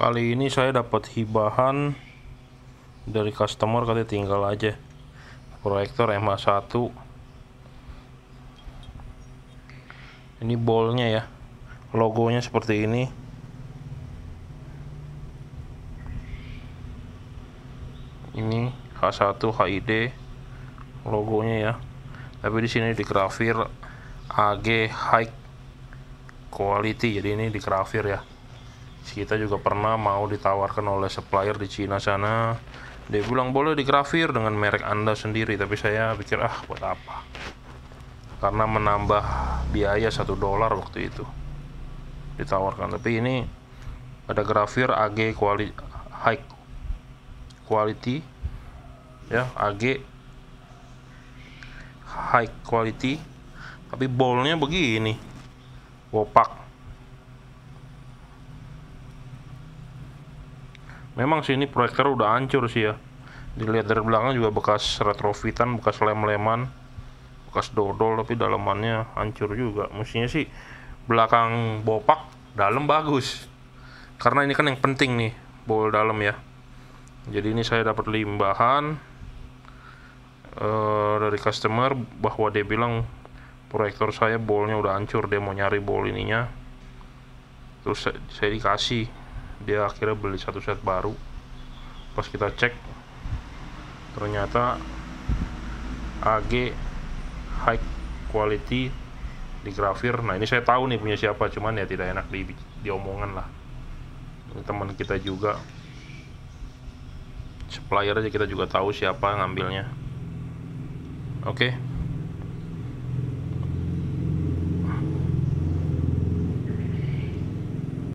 kali ini saya dapat hibahan dari customer katanya tinggal aja proyektor m 1 ini bolnya ya logonya seperti ini ini H1 HID logonya ya tapi di sini grafir AG High Quality jadi ini grafir ya kita juga pernah mau ditawarkan oleh supplier di Cina sana dia bilang boleh digrafir dengan merek anda sendiri tapi saya pikir ah buat apa karena menambah biaya satu dolar waktu itu ditawarkan tapi ini ada grafir AG quality high quality ya AG high quality tapi bolnya begini wopak memang sih ini proyektor udah hancur sih ya dilihat dari belakang juga bekas retrofitan bekas lem-leman bekas dodol tapi dalamannya hancur juga mestinya sih belakang bopak dalam bagus karena ini kan yang penting nih bol dalam ya jadi ini saya dapat limbahan uh, dari customer bahwa dia bilang proyektor saya bolnya udah hancur dia mau nyari bol ininya terus saya, saya dikasih dia akhirnya beli satu set baru pas kita cek ternyata AG high quality di grafir nah ini saya tahu nih punya siapa cuman ya tidak enak di, diomongan lah teman kita juga supplier aja kita juga tahu siapa ngambilnya oke okay.